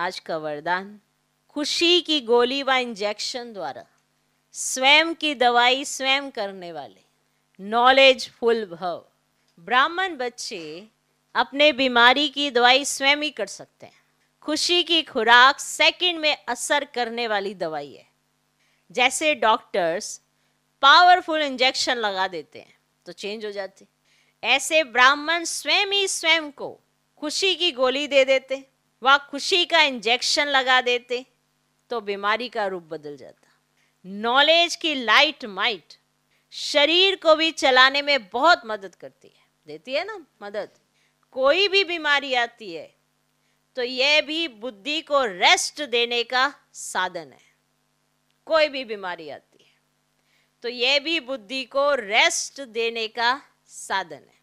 आज का वरदान खुशी की गोली व इंजेक्शन द्वारा स्वयं की दवाई स्वयं करने वाले नॉलेज फुल भव ब्राह्मण बच्चे अपने बीमारी की दवाई स्वयं ही कर सकते हैं खुशी की खुराक सेकंड में असर करने वाली दवाई है जैसे डॉक्टर्स पावरफुल इंजेक्शन लगा देते हैं तो चेंज हो जाती ऐसे ब्राह्मण स्वयं ही स्वयं को खुशी की गोली दे देते वह खुशी का इंजेक्शन लगा देते तो बीमारी का रूप बदल जाता नॉलेज की लाइट माइट शरीर को भी चलाने में बहुत मदद करती है देती है ना मदद कोई भी बीमारी आती है तो यह भी बुद्धि को रेस्ट देने का साधन है कोई भी बीमारी आती है तो यह भी बुद्धि को रेस्ट देने का साधन है